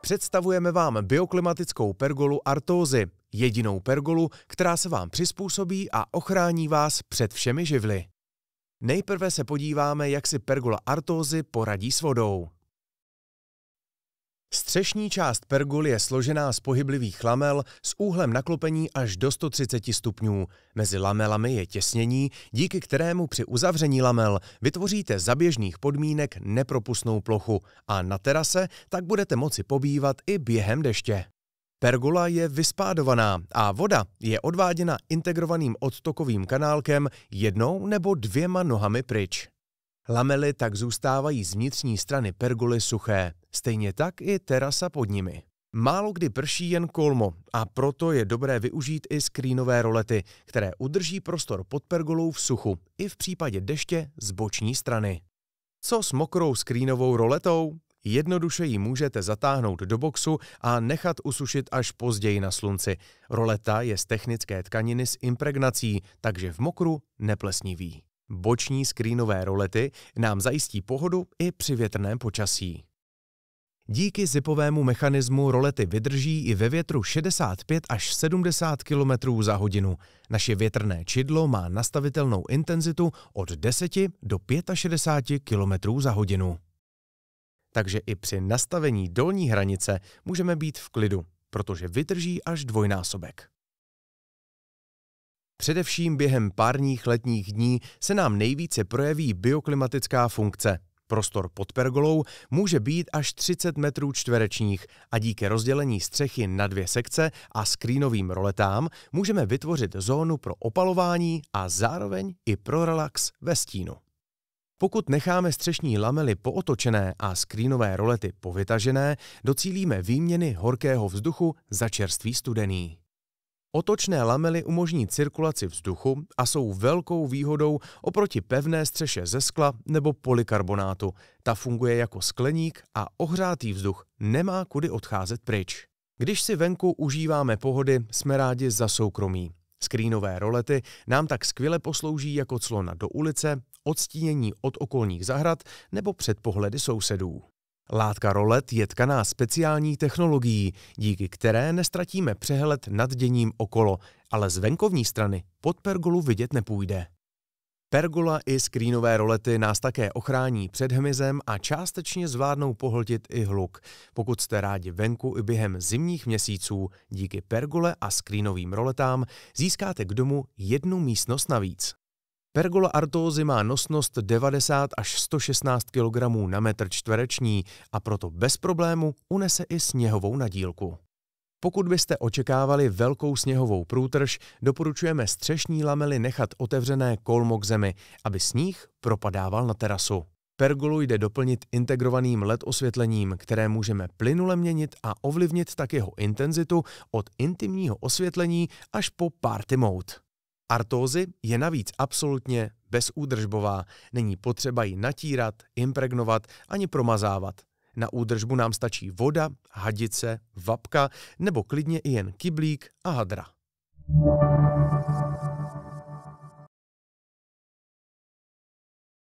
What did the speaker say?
Představujeme vám bioklimatickou pergolu artózy, jedinou pergolu, která se vám přizpůsobí a ochrání vás před všemi živly. Nejprve se podíváme, jak si pergola artózy poradí s vodou. Střešní část pergul je složená z pohyblivých lamel s úhlem naklopení až do 130 stupňů. Mezi lamelami je těsnění, díky kterému při uzavření lamel vytvoříte za běžných podmínek nepropustnou plochu a na terase tak budete moci pobývat i během deště. Pergola je vyspádovaná a voda je odváděna integrovaným odtokovým kanálkem jednou nebo dvěma nohami pryč. Lamely tak zůstávají z vnitřní strany pergoly suché. Stejně tak i terasa pod nimi. Málo kdy prší jen kolmo a proto je dobré využít i skrínové rolety, které udrží prostor pod pergolou v suchu i v případě deště z boční strany. Co s mokrou skrínovou roletou? Jednoduše ji můžete zatáhnout do boxu a nechat usušit až později na slunci. Roleta je z technické tkaniny s impregnací, takže v mokru neplesniví. Boční skrínové rolety nám zajistí pohodu i při větrném počasí. Díky zipovému mechanismu rolety vydrží i ve větru 65 až 70 km za hodinu. Naše větrné čidlo má nastavitelnou intenzitu od 10 do 65 km za hodinu. Takže i při nastavení dolní hranice můžeme být v klidu, protože vydrží až dvojnásobek. Především během párních letních dní se nám nejvíce projeví bioklimatická funkce – Prostor pod pergolou může být až 30 metrů čtverečních a díky rozdělení střechy na dvě sekce a skřínovým roletám můžeme vytvořit zónu pro opalování a zároveň i pro relax ve stínu. Pokud necháme střešní lamely pootočené a skrínové rolety povytažené, docílíme výměny horkého vzduchu za čerstvý studený. Otočné lamely umožní cirkulaci vzduchu a jsou velkou výhodou oproti pevné střeše ze skla nebo polikarbonátu. Ta funguje jako skleník a ohřátý vzduch nemá kudy odcházet pryč. Když si venku užíváme pohody, jsme rádi za soukromí. Skrínové rolety nám tak skvěle poslouží jako clona do ulice, odstínění od okolních zahrad nebo před pohledy sousedů. Látka rolet je tkaná speciální technologií, díky které nestratíme přehled nad děním okolo, ale z venkovní strany pod pergolu vidět nepůjde. Pergola i skrýnové rolety nás také ochrání před hmyzem a částečně zvládnou pohltit i hluk. Pokud jste rádi venku i během zimních měsíců, díky pergole a skrýnovým roletám získáte k domu jednu místnost navíc. Pergola artózy má nosnost 90 až 116 kg na metr čtvereční a proto bez problému unese i sněhovou nadílku. Pokud byste očekávali velkou sněhovou průtrž, doporučujeme střešní lamely nechat otevřené kolmo k zemi, aby sníh propadával na terasu. Pergolu jde doplnit integrovaným LED osvětlením, které můžeme plynule měnit a ovlivnit tak jeho intenzitu od intimního osvětlení až po party mode. Artózy je navíc absolutně bezúdržbová, není potřeba ji natírat, impregnovat ani promazávat. Na údržbu nám stačí voda, hadice, vapka nebo klidně i jen kyblík a hadra.